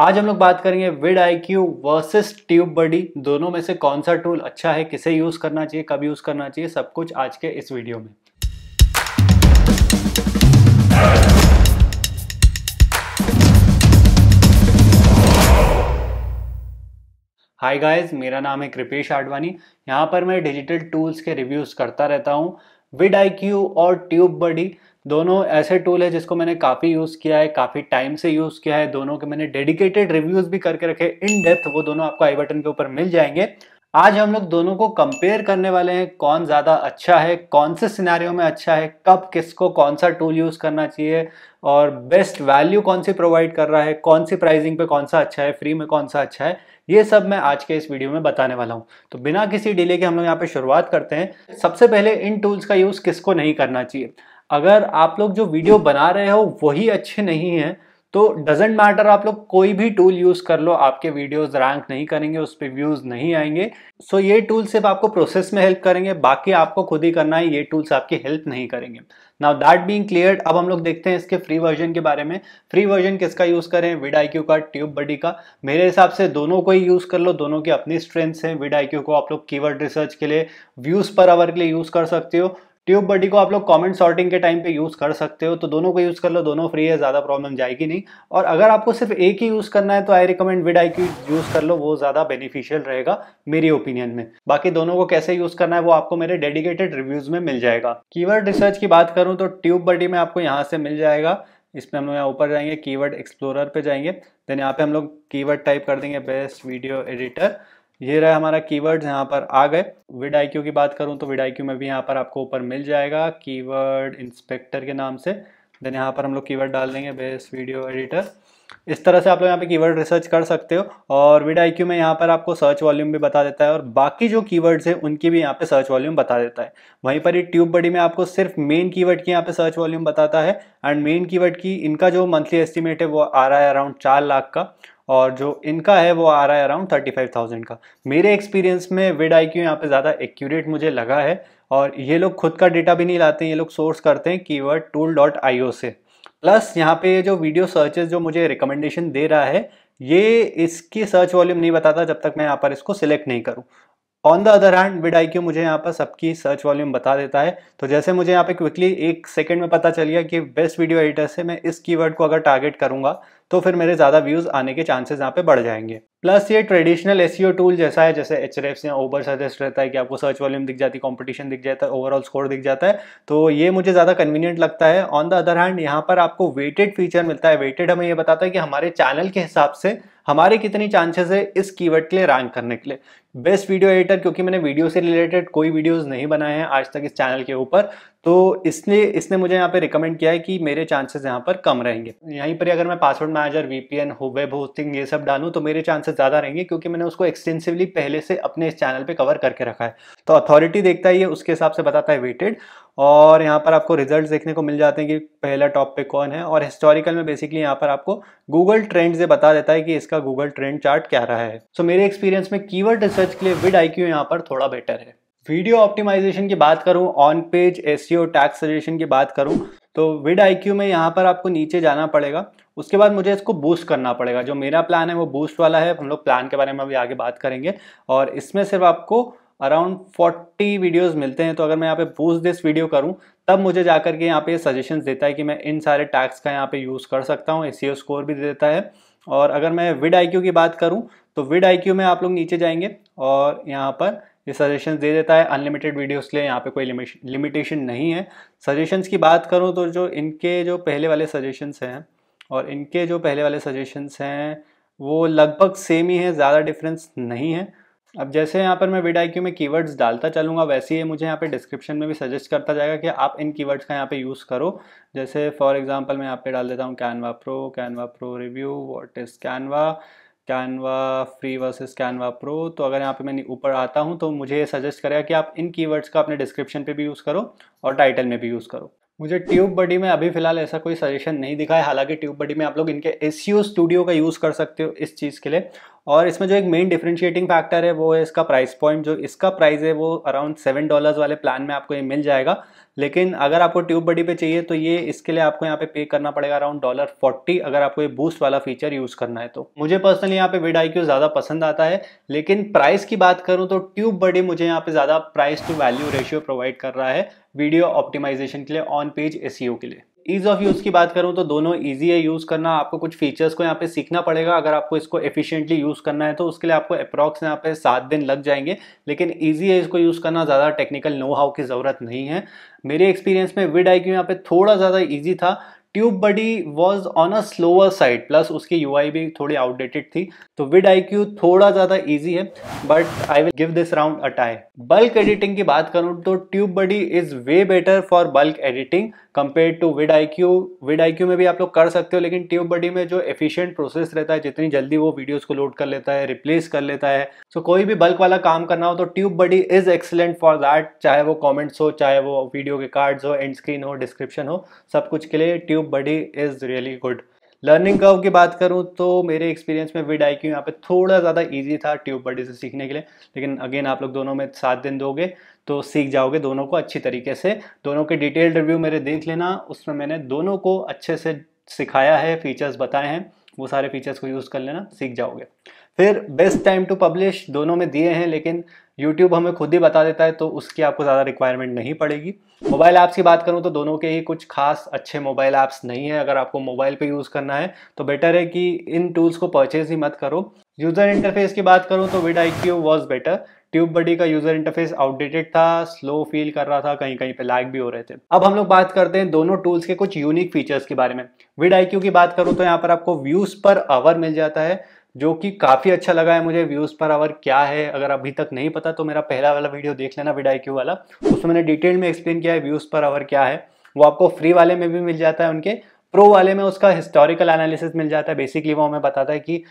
आज हम लोग बात करेंगे vidIQ versus TubeBuddy दोनों में से कौन सा टूल अच्छा है किसे यूज करना चाहिए कब यूज करना चाहिए सब कुछ आज के इस वीडियो में हाय गाइस मेरा नाम है कृपेश आडवाणी यहां पर मैं डिजिटल टूल्स के रिव्यूज़ करता रहता हूं विड आई क्यू और ट्यूब बडी दोनों ऐसे टूल है जिसको मैंने काफ़ी यूज़ किया है काफ़ी टाइम से यूज़ किया है दोनों के मैंने डेडिकेटेड रिव्यूज़ भी करके रखे इन डेप्थ वो दोनों आपको आई बटन के ऊपर मिल जाएंगे आज हम लोग दोनों को कंपेयर करने वाले हैं कौन ज़्यादा अच्छा है कौन से सिनेरियो में अच्छा है कब किसको कौन सा टूल यूज़ करना चाहिए और बेस्ट वैल्यू कौन सी प्रोवाइड कर रहा है कौन सी प्राइसिंग पे कौन सा अच्छा है फ्री में कौन सा अच्छा है ये सब मैं आज के इस वीडियो में बताने वाला हूँ तो बिना किसी डिले के हम लोग यहाँ पे शुरुआत करते हैं सबसे पहले इन टूल्स का यूज़ किसको नहीं करना चाहिए अगर आप लोग जो वीडियो बना रहे हो वही अच्छे नहीं हैं तो डजेंट मैटर आप लोग कोई भी टूल यूज़ कर लो आपके वीडियोस रैंक नहीं करेंगे उस पर व्यूज़ नहीं आएंगे सो so ये टूल सिर्फ आपको प्रोसेस में हेल्प करेंगे बाकी आपको खुद ही करना है ये टूल्स आपकी हेल्प नहीं करेंगे नाउ दैट बीइंग क्लियर अब हम लोग देखते हैं इसके फ्री वर्जन के बारे में फ्री वर्जन किसका यूज़ करें विड आई का ट्यूब बडी का मेरे हिसाब से दोनों को ही यूज़ कर लो दोनों की अपनी स्ट्रेंथ्स हैं विड आई को आप लोग कीवर्ड रिसर्च के लिए व्यूज़ पर आवर के लिए यूज़ कर सकते हो ट्यूब बडी को आप लोग कमेंट सॉर्टिंग के टाइम पे यूज़ कर सकते हो तो दोनों को यूज़ कर लो दोनों फ्री है ज़्यादा प्रॉब्लम जाएगी नहीं और अगर आपको सिर्फ एक ही यूज़ करना है तो I recommend width I use कर लो वो ज़्यादा बेनिफिशियल रहेगा मेरी ओपिनियन में बाकी दोनों को कैसे यूज़ करना है वो आपको मेरे डेडिकेटेड रिव्यूज़ में मिल जाएगा कीवर्ड रिसर्च की बात करूँ तो ट्यूब बडी में आपको यहाँ से मिल जाएगा इसमें हम लोग यहाँ ऊपर जाएंगे कीवर्ड एक्सप्लोरर पे जाएंगे देन यहाँ पे हम लोग कीवर्ड टाइप कर देंगे बेस्ट वीडियो एडिटर ये रहा हमारा कीवर्ड्स यहाँ पर आ गए विड आई की बात करूँ तो विड आई में भी यहाँ पर आपको ऊपर मिल जाएगा कीवर्ड इंस्पेक्टर के नाम से देन यहाँ पर हम लोग कीवर्ड डाल देंगे बेस्ट वीडियो एडिटर इस तरह से आप लोग यहाँ पे कीवर्ड रिसर्च कर सकते हो और विड आई में यहाँ पर आपको सर्च वॉल्यूम भी बता देता है और बाकी जो कीवर्ड्स हैं उनकी भी यहाँ पे सर्च वॉल्यूम बता देता है वहीं पर ही ट्यूब बड़ी में आपको सिर्फ मेन कीवर्ड की यहाँ पे सर्च वॉल्यूम बताता है एंड मेन कीवर्ड की इनका जो मंथली एस्टिमेट है वो आ रहा है अराउंड चार लाख का और जो इनका है वो आ रहा है अराउंड थर्टी फाइव थाउजेंड का मेरे एक्सपीरियंस में विड आई क्यू यहाँ पे ज़्यादा एक्यूरेट मुझे लगा है और ये लोग खुद का डेटा भी नहीं लाते ये लोग सोर्स करते हैं keyword tool dot I O से प्लस यहाँ पे जो वीडियो सर्चेज जो मुझे रिकमेंडेशन दे रहा है ये इसकी सर्च वॉल्यूम नहीं बताता जब तक मैं यहाँ पर इसको सिलेक्ट नहीं करूँ on the other hand vidIQ मुझे यहाँ पर सबकी सर्च वॉल्यूम बता देता है तो जैसे मुझे यहाँ पे क्विकली एक सेकंड में पता चल गया कि बेस्ट वीडियो एडिटर से मैं इस कीवर्ड को अगर टारगेट करूंगा तो फिर मेरे ज़्यादा व्यूज़ आने के चांसेस यहाँ पे बढ़ जाएंगे प्लस ये ट्रेडिशनल एस टूल जैसा है जैसे एच या ओबर सजेस्ट रहता है कि आपको सर्च वॉल्यूम दिख जाती है कॉम्पिटिशन दिख जाता है ओवरऑल स्कोर दिख जाता है तो ये मुझे ज़्यादा कन्वीनियंट लगता है ऑन द अदर हैंड यहाँ पर आपको वेटेड फीचर मिलता है वेटेड हमें ये बताता है कि हमारे चैनल के हिसाब से हमारे कितनी चांसेस है इस कीवर्ड के लिए रैंक करने के लिए बेस्ट वीडियो एडिटर क्योंकि मैंने वीडियो से रिलेटेड कोई वीडियोस नहीं बनाए हैं आज तक इस चैनल के ऊपर तो इसने इसने मुझे यहाँ पे रिकमेंड किया है कि मेरे चांसेस यहाँ पर कम रहेंगे यहीं पर अगर मैं पासवर्ड मैनेजर वीपीएन हो वेब होस्टिंग ये सब डालूँ तो मेरे चांसेस ज़्यादा रहेंगे क्योंकि मैंने उसको एक्सटेंसिवली पहले से अपने इस चैनल पर कवर करके रखा है तो अथॉरिटी देखता है उसके हिसाब से बताता है वेटेड और यहाँ पर आपको रिजल्ट देखने को मिल जाते हैं कि पहला टॉप पे कौन है और हिस्टोरिकल में बेसिकली यहाँ पर आपको गूगल ट्रेंड से बता देता है कि इसका गूगल ट्रेंड चार्ट क्या रहा है सो मेरे एक्सपीरियंस में कीवर्ड रिसर्च के लिए विड आई यहाँ पर थोड़ा बेटर है वीडियो ऑप्टिमाइजेशन की बात करूं on page S C tags suggestion की बात करूं तो विड आई में यहाँ पर आपको नीचे जाना पड़ेगा उसके बाद मुझे इसको बूस्ट करना पड़ेगा जो मेरा प्लान है वो बूस्ट वाला है हम लोग प्लान के बारे में अभी आगे बात करेंगे और इसमें सिर्फ आपको अराउंड 40 वीडियोस मिलते हैं तो अगर मैं यहाँ पे बूस्ट दिस वीडियो करूँ तब मुझे जाकर के यहाँ पे सजेशन देता है कि मैं इन सारे टैक्स का यहाँ पे यूज़ कर सकता हूँ एस स्कोर भी देता है और अगर मैं विड आई की बात करूँ तो विड आई में आप लोग नीचे जाएंगे और यहाँ पर ये सजेशन दे देता है अनलिमिटेड वीडियोस के लिए यहाँ पे कोई लिमिटेशन नहीं है सजेशंस की बात करूँ तो जो इनके जो पहले वाले सजेशंस हैं और इनके जो पहले वाले सजेशंस हैं वो लगभग सेम ही है ज़्यादा डिफरेंस नहीं है अब जैसे यहाँ पर मैं आई में कीवर्ड्स डालता चलूँगा वैसे ही मुझे यहाँ पे डिस्क्रिप्शन में भी सजेस्ट करता जाएगा कि आप इन कीवर्ड्स का यहाँ पे यूज़ करो जैसे फॉर एग्जांपल मैं यहाँ पे डाल देता हूँ Canva Pro Canva Pro review what is Canva Canva free versus Canva Pro तो अगर यहाँ पे मैं ऊपर आता हूँ तो मुझे सजेस्ट करेगा कि आप इन कीवर्ड्स का अपने डिस्क्रिप्शन पे भी यूज़ करो और टाइटल में भी यूज़ करो मुझे ट्यूब बडी में अभी फिलहाल ऐसा कोई सजेशन नहीं दिखा है हालांकि ट्यूब बडी में आप लोग इनके एस स्टूडियो का यूज़ कर सकते हो इस चीज़ के लिए और इसमें जो एक मेन डिफ्रेंशिएटिंग फैक्टर है वो है इसका प्राइस पॉइंट जो इसका प्राइस है वो अराउंड सेवन डॉलर्स वाले प्लान में आपको ये मिल जाएगा लेकिन अगर आपको ट्यूब बडी पे चाहिए तो ये इसके लिए आपको यहाँ पे पे करना पड़ेगा अराउंड डॉलर फोर्टी अगर आपको ये बूस्ट वाला फीचर यूज़ करना है तो मुझे पर्सनली यहाँ पे विड आई ज़्यादा पसंद आता है लेकिन प्राइस की बात करूँ तो ट्यूब बडी मुझे यहाँ पे ज़्यादा price to value ratio provide कर रहा है वीडियो ऑप्टिमाइजेशन के लिए ऑन पेज एस के लिए ईज ऑफ यूज़ की बात करूँ तो दोनों ईजी है यूज़ करना आपको कुछ फीचर्स को यहाँ पे सीखना पड़ेगा अगर आपको इसको एफिशिएंटली यूज़ करना है तो उसके लिए आपको अप्रॉक्स यहाँ पे सात दिन लग जाएंगे लेकिन ईजी है इसको यूज़ करना ज़्यादा टेक्निकल नो हाउ की ज़रूरत नहीं है मेरे एक्सपीरियंस में विड आई क्यू यहाँ पर थोड़ा ज़्यादा ईजी था TubeBuddy was on a slower side plus उसकी यू भी थोड़ी आउटडेटेड थी तो विड आई थोड़ा ज़्यादा ईजी है but I will give this round a tie bulk editing की बात करूँ तो TubeBuddy is way better for bulk editing compare to vidIQ vidIQ में भी आप लोग कर सकते हो लेकिन ट्यूब बडी में जो एफिशिएंट प्रोसेस रहता है जितनी जल्दी वो वीडियोस को लोड कर लेता है रिप्लेस कर लेता है सो so, कोई भी बल्क वाला काम करना हो तो TubeBuddy is excellent for that चाहे वो कॉमेंट्स हो चाहे वो वीडियो के कार्ड्स हो एंड स्क्रीन हो डिस्क्रिप्शन हो सब कुछ के लिए TubeBuddy is really good learning curve की बात करूँ तो मेरे एक्सपीरियंस में विड आई क्यू यहाँ पर थोड़ा ज़्यादा ईजी था ट्यूब बडी से सीखने के लिए लेकिन अगेन आप लोग दोनों में सात दिन दोगे तो सीख जाओगे दोनों को अच्छी तरीके से दोनों के डिटेल्ड रिव्यू मेरे देख लेना उसमें मैंने दोनों को अच्छे से सिखाया है फीचर्स बताए हैं वो सारे फीचर्स को यूज़ कर लेना सीख जाओगे फिर बेस्ट टाइम टू पब्लिश दोनों में दिए हैं लेकिन यूट्यूब हमें खुद ही बता देता है तो उसकी आपको ज़्यादा रिक्वायरमेंट नहीं पड़ेगी मोबाइल ऐप्स की बात करूँ तो दोनों के ही कुछ खास अच्छे मोबाइल ऐप्स नहीं है अगर आपको मोबाइल पे यूज़ करना है तो बेटर है कि इन टूल्स को परचेज ही मत करो यूज़र इंटरफेस की बात करूँ तो vidIQ was better TubeBuddy का यूजर इंटरफेस आउटडेटेड था स्लो फील कर रहा था कहीं कहीं पे लैग भी हो रहे थे अब हम लोग बात करते हैं दोनों टूल्स के कुछ यूनिक फीचर्स के बारे में विड आई की बात करूँ तो यहाँ पर आपको व्यूज पर आवर मिल जाता है जो कि काफ़ी अच्छा लगा है मुझे व्यूज़ पर आवर क्या है अगर अभी तक नहीं पता तो मेरा पहला वाला वीडियो देख लेना विड आई वाला उसमें मैंने डिटेल में एक्सप्लेन किया है व्यूज़ पर आवर क्या है वो आपको फ्री वाले में भी मिल जाता है उनके प्रो वाले में उसका हिस्टोरिकल एनालिसिस मिल जाता है बेसिकली वो हमें बताता है कि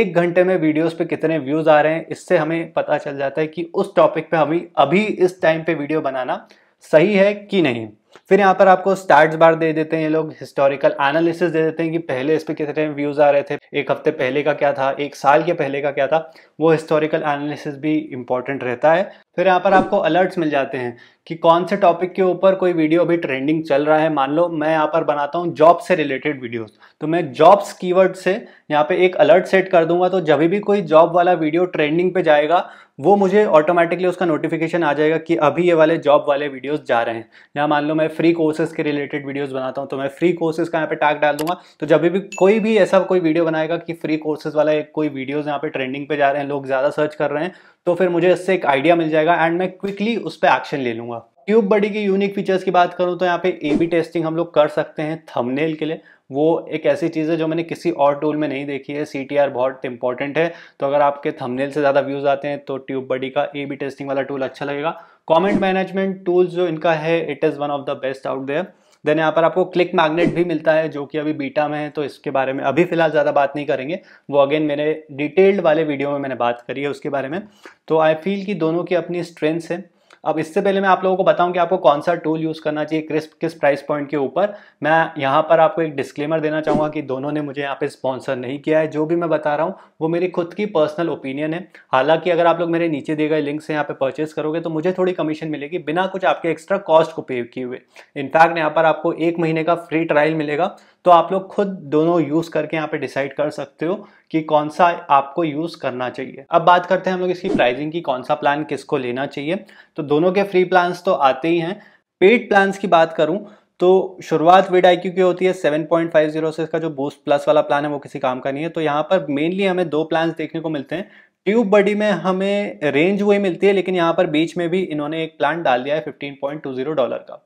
एक घंटे में वीडियोस पे कितने व्यूज आ रहे हैं इससे हमें पता चल जाता है कि उस टॉपिक पे हमें अभी इस टाइम पे वीडियो बनाना सही है कि नहीं फिर यहाँ पर आपको स्टार्ट बार दे देते हैं ये लोग हिस्टोरिकल एनालिसिस दे देते हैं कि पहले इस पर कितने व्यूज आ रहे थे एक हफ्ते पहले का क्या था एक साल के पहले का क्या था वो हिस्टोरिकल एनालिसिस भी इंपॉर्टेंट रहता है फिर यहाँ पर आपको अलर्ट्स मिल जाते हैं कि कौन से टॉपिक के ऊपर कोई वीडियो अभी ट्रेंडिंग चल रहा है मान लो मैं यहाँ पर बनाता हूँ जॉब से रिलेटेड वीडियोस तो मैं जॉब्स कीवर्ड से यहाँ पे एक अलर्ट सेट कर दूंगा तो जब भी कोई जॉब वाला वीडियो ट्रेंडिंग पे जाएगा वो मुझे ऑटोमेटिकली उसका नोटिफिकेशन आ जाएगा कि अभी ये वाले जॉब वाले वीडियोज जा रहे हैं या मान लो मैं फ्री कोर्सेज के रिलेटेड वीडियोज बनाता हूँ तो मैं फ्री कोर्सेज का यहाँ पे टैग डाल दूंगा तो जब भी कोई भी ऐसा कोई वीडियो बनाएगा कि फ्री कोर्सेज वाला कोई वीडियोज यहाँ पे ट्रेंडिंग पे जा रहे हैं लोग ज़्यादा सर्च कर रहे हैं तो फिर मुझे इससे एक आइडिया मिल जाएगा जाएगा एंड मैं क्विकली उस पर एक्शन ले लूंगा ट्यूब बडी की यूनिक फीचर्स की बात करूं तो यहाँ पे ए बी टेस्टिंग हम लोग कर सकते हैं थंबनेल के लिए वो एक ऐसी चीज़ है जो मैंने किसी और टूल में नहीं देखी है सी बहुत इंपॉर्टेंट है तो अगर आपके थंबनेल से ज़्यादा व्यूज़ आते हैं तो ट्यूब बडी का ए बी टेस्टिंग वाला टूल अच्छा लगेगा कॉमेंट मैनेजमेंट टूल्स जो इनका है it is one of the best out there then यहाँ पर आपको क्लिक मैग्नेट भी मिलता है जो कि अभी बीटा में है तो इसके बारे में अभी फिलहाल ज़्यादा बात नहीं करेंगे वो अगेन मेरे डिटेल्ड वाले वीडियो में मैंने बात करी है उसके बारे में तो आई फील कि दोनों की अपनी स्ट्रेंथ्स हैं अब इससे पहले मैं आप लोगों को बताऊं कि आपको कौन सा टूल यूज़ करना चाहिए किस किस प्राइस पॉइंट के ऊपर मैं यहाँ पर आपको एक डिस्क्लेमर देना चाहूँगा कि दोनों ने मुझे यहाँ पे स्पॉन्सर नहीं किया है जो भी मैं बता रहा हूँ वो मेरी खुद की पर्सनल ओपिनियन है हालांकि अगर आप लोग मेरे नीचे दिए गए लिंक से यहाँ पर परचेस करोगे तो मुझे थोड़ी कमीशन मिलेगी बिना कुछ आपके एक्स्ट्रा कॉस्ट को पे किए हुए इनफैक्ट यहाँ पर आपको एक महीने का फ्री ट्रायल मिलेगा तो आप लोग खुद दोनों यूज़ करके यहाँ पर डिसाइड कर सकते हो कि कौन सा आपको यूज करना चाहिए अब बात करते हैं हम लोग इसकी प्राइसिंग की कौन सा प्लान किसको लेना चाहिए तो दोनों के फ्री प्लान्स तो आते ही हैं पेड प्लान्स की बात करूं तो शुरुआत विड आई की होती है 7.50 से इसका जो बूस्ट प्लस वाला प्लान है वो किसी काम का नहीं है तो यहाँ पर मेनली हमें दो प्लान देखने को मिलते हैं ट्यूब बडी में हमें रेंज वही मिलती है लेकिन यहाँ पर बीच में भी इन्होंने एक प्लान डाल दिया है 15.20 डॉलर का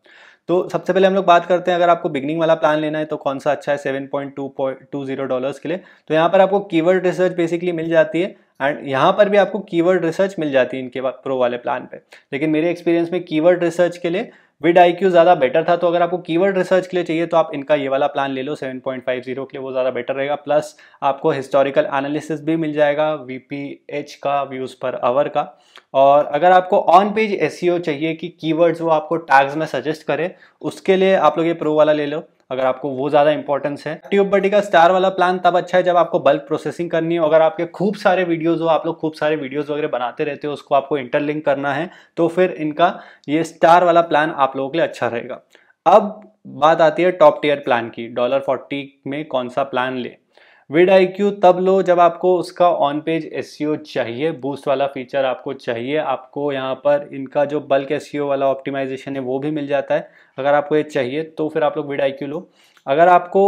तो सबसे पहले हम लोग बात करते हैं अगर आपको बिगनिंग वाला प्लान लेना है तो कौन सा अच्छा है seven point two point two zero dollars के लिए तो यहाँ पर आपको कीवर्ड रिसर्च बेसिकली मिल जाती है एंड यहाँ पर भी आपको कीवर्ड रिसर्च मिल जाती है इनके प्रो वाले प्लान पे लेकिन मेरे एक्सपीरियंस में कीवर्ड रिसर्च के लिए विड आई क्यू ज़्यादा बेटर था तो अगर आपको कीवर्ड रिसर्च के लिए चाहिए तो आप इनका ये वाला प्लान ले लो 7.50 के लिए वो ज़्यादा बेटर रहेगा प्लस आपको हिस्टोरिकल एनालिसिस भी मिल जाएगा वी का व्यूज़ पर आवर का और अगर आपको ऑन पेज एस चाहिए कि कीवर्ड्स वो आपको टैग्स में सजेस्ट करें उसके लिए आप लोग ये प्रो वाला ले लो अगर आपको वो ज़्यादा इंपॉर्टेंस है ट्यूब बडी का स्टार वाला प्लान तब अच्छा है जब आपको बल्क प्रोसेसिंग करनी हो अगर आपके खूब सारे वीडियोज़ हो आप लोग खूब सारे वीडियोज़ वगैरह बनाते रहते हो उसको आपको इंटरलिंक करना है तो फिर इनका ये स्टार वाला प्लान आप लोगों के लिए अच्छा रहेगा अब बात आती है टॉप टीयर प्लान की डॉलर फोर्टी में कौन सा प्लान ले विड आई क्यू तब लो जब आपको उसका ऑन पेज एस चाहिए बूस्ट वाला फीचर आपको चाहिए आपको यहाँ पर इनका जो बल्क एस e वाला ऑप्टिमाइजेशन है वो भी मिल जाता है अगर आपको ये चाहिए तो फिर आप लोग विड आई क्यू लो अगर आपको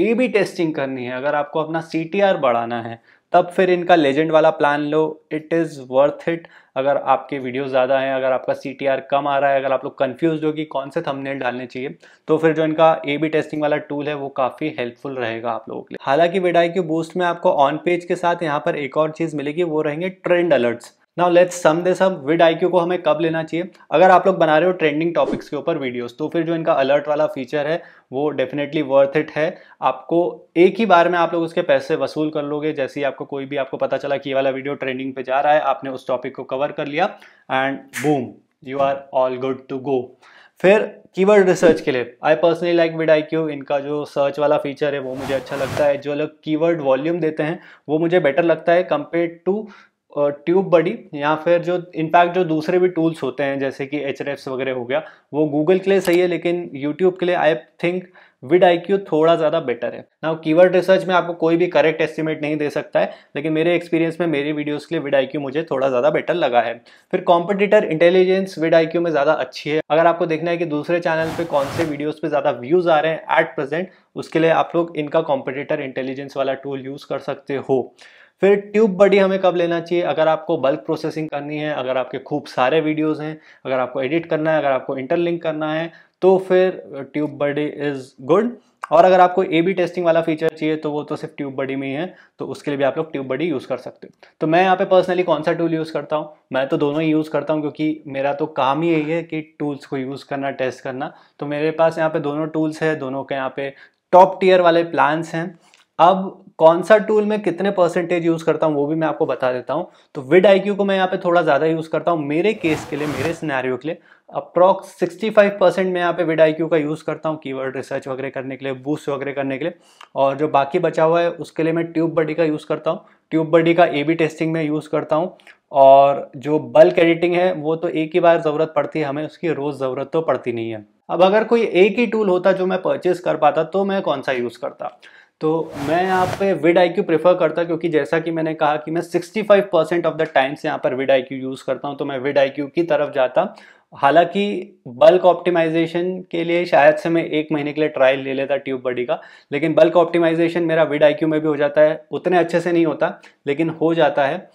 ए बी टेस्टिंग करनी है अगर आपको अपना सी बढ़ाना है तब फिर इनका लेजेंड वाला प्लान लो इट इज़ वर्थ इट अगर आपके वीडियो ज़्यादा हैं अगर आपका सी कम आ रहा है अगर आप लोग कन्फ्यूज हो कि कौन से थंबनेल डालने चाहिए तो फिर जो इनका ए बी टेस्टिंग वाला टूल है वो काफ़ी हेल्पफुल रहेगा आप लोगों के लिए हालांकि विडाई के बूस्ट में आपको ऑन पेज के साथ यहाँ पर एक और चीज़ मिलेगी वो रहेंगे trend alerts now let's sum this अब विड आई को हमें कब लेना चाहिए अगर आप लोग बना रहे हो ट्रेंडिंग टॉपिक्स के ऊपर वीडियोस तो फिर जो इनका अलर्ट वाला फीचर है वो डेफिनेटली वर्थ इट है आपको एक ही बार में आप लोग उसके पैसे वसूल कर लोगे जैसे ही आपको कोई भी आपको पता चला कि ये वाला वीडियो ट्रेंडिंग पे जा रहा है आपने उस टॉपिक को कवर कर लिया and boom you are all good to go फिर कीवर्ड रिसर्च के लिए I personally like vidIQ इनका जो सर्च वाला फीचर है वो मुझे अच्छा लगता है जो लोग कीवर्ड वॉल्यूम देते हैं वो मुझे बेटर लगता है कंपेयर टू ट्यूब बडी या फिर जो इनफैक्ट जो दूसरे भी टूल्स होते हैं जैसे कि एच वगैरह हो गया वो गूगल के लिए सही है लेकिन यूट्यूब के लिए I think width I Q थोड़ा ज़्यादा बेटर है ना कीवर्ड रिसर्च में आपको कोई भी करेक्ट एस्टिमेट नहीं दे सकता है लेकिन मेरे एक्सपीरियंस में मेरे वीडियोस के लिए विड आई क्यू मुझे थोड़ा ज़्यादा बेटर लगा है फिर competitor intelligence vidIQ में ज़्यादा अच्छी है अगर आपको देखना है कि दूसरे चैनल पर कौन से वीडियोज़ पर ज़्यादा व्यूज़ आ रहे हैं एट प्रेजेंट उसके लिए आप लोग इनका कॉम्पिटिटर इंटेलिजेंस वाला टूल यूज़ कर सकते हो फिर ट्यूब बडी हमें कब लेना चाहिए अगर आपको बल्क प्रोसेसिंग करनी है अगर आपके खूब सारे वीडियोज़ हैं अगर आपको एडिट करना है अगर आपको इंटरलिंक करना है तो फिर ट्यूब बडी इज़ गुड और अगर आपको ए बी टेस्टिंग वाला फीचर चाहिए तो वो तो सिर्फ ट्यूब बडी में ही है तो उसके लिए भी आप लोग ट्यूब बडी यूज़ कर सकते हो तो मैं यहाँ पे पर्सनली कौन सा टूल यूज़ करता हूँ मैं तो दोनों ही यूज़ करता हूँ क्योंकि मेरा तो काम ही यही है कि टूल्स को यूज़ करना टेस्ट करना तो मेरे पास यहाँ पे दोनों टूल्स हैं दोनों के यहाँ पे टॉप टीयर वाले प्लान्स हैं अब कौन सा टूल मैं कितने परसेंटेज यूज़ करता हूँ वो भी मैं आपको बता देता हूँ तो विड आई को मैं यहाँ पे थोड़ा ज़्यादा यूज़ करता हूँ मेरे केस के लिए मेरे स्नैरियो के लिए अप्रॉक्स 65 परसेंट मैं यहाँ पे विड आई का यूज़ करता हूँ कीवर्ड रिसर्च वगैरह करने के लिए बूस्ट वगैरह करने के लिए और जो बाकी बचा हुआ है उसके लिए मैं ट्यूब बडी का यूज़ करता हूँ ट्यूब बडी का ए बी टेस्टिंग में यूज़ करता हूँ और जो बल्क एडिटिंग है वो तो एक ही बार ज़रूरत पड़ती है हमें उसकी रोज़ ज़रूरत तो पड़ती नहीं है अब अगर कोई एक ही टूल होता जो मैं परचेज़ कर पाता तो मैं कौन सा यूज़ करता तो मैं यहाँ पे विड आई क्यू प्रेफर करता क्योंकि जैसा कि मैंने कहा कि मैं 65 परसेंट ऑफ द टाइम्स यहाँ पर विड आई क्यू यूज़ करता हूँ तो मैं विड आई क्यू की तरफ जाता हालांकि बल्क ऑप्टिमाइजेशन के लिए शायद से मैं एक महीने के लिए ट्रायल ले लेता ट्यूब बडी का लेकिन बल्क ऑप्टिमाइजेशन मेरा विड आई क्यू में भी हो जाता है उतने अच्छे से नहीं होता लेकिन हो जाता है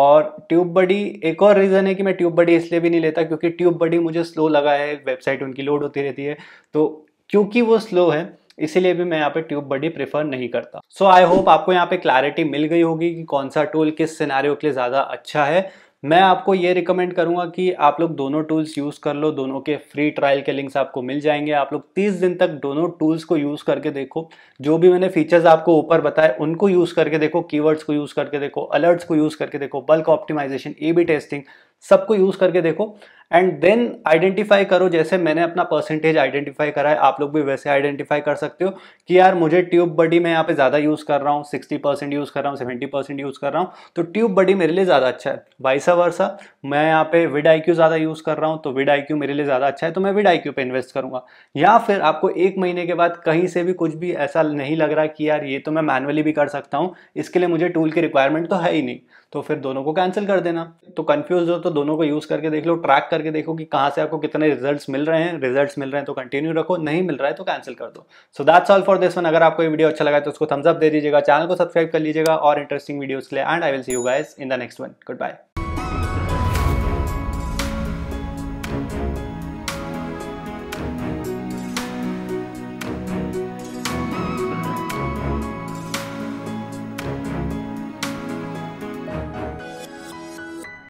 और ट्यूब बडी एक और रीज़न है कि मैं ट्यूब बडी इसलिए भी नहीं लेता क्योंकि ट्यूब बडी मुझे स्लो लगा है वेबसाइट उनकी लोड होती रहती है तो क्योंकि वो स्लो है इसीलिए भी मैं यहाँ पे ट्यूब बडी प्रेफर नहीं करता सो आई होप आपको यहाँ पे क्लैरिटी मिल गई होगी कि कौन सा टूल किस सिनारियो के लिए ज़्यादा अच्छा है मैं आपको ये रिकमेंड करूंगा कि आप लोग दोनों टूल्स यूज़ कर लो दोनों के फ्री ट्रायल के लिंक्स आपको मिल जाएंगे आप लोग 30 दिन तक दोनों टूल्स को यूज़ करके देखो जो भी मैंने फीचर्स आपको ऊपर बताए उनको यूज़ करके देखो कीवर्ड्स को यूज़ करके देखो अलर्ट्स को यूज़ करके देखो bulk optimisation A B testing सबको यूज करके देखो एंड देन आइडेंटिफाई करो जैसे मैंने अपना परसेंटेज आइडेंटिफाई करा है आप लोग भी वैसे आइडेंटिफाई कर सकते हो कि यार मुझे ट्यूब बडी मैं यहाँ पे ज़्यादा यूज़ कर रहा हूँ सिक्सटी परसेंट यूज़ कर रहा हूँ सेवेंटी परसेंट यूज़ कर रहा हूँ तो ट्यूब बडी मेरे लिए ज़्यादा अच्छा है वाइसा वर्षा मैं यहाँ पे विड आई ज़्यादा यूज़ कर रहा हूँ तो विड आई मेरे लिए ज़्यादा अच्छा है तो मैं विड आई पे इन्वेस्ट करूँगा या फिर आपको एक महीने के बाद कहीं से भी कुछ भी ऐसा नहीं लग रहा कि यार ये तो मैं मैनुअली भी कर सकता हूँ इसके लिए मुझे टूल की रिक्वायरमेंट तो है ही नहीं तो फिर दोनों को कैंसिल कर देना तो कन्फ्यूज हो तो तो दोनों को यूज़ करके देख लो ट्रैक करके देखो कि कहाँ से आपको कितने रिजल्ट्स मिल रहे हैं रिजल्ट्स मिल रहे हैं तो कंटिन्यू रखो नहीं मिल रहा है तो कैंसिल कर दो so that's all for this one अगर आपको ये वीडियो अच्छा लगा तो उसको थम्सअप दे दीजिएगा चैनल को सब्सक्राइब कर लीजिएगा और इंटरेस्टिंग वीडियोज़ के लिए and I will see you guys in the next one good bye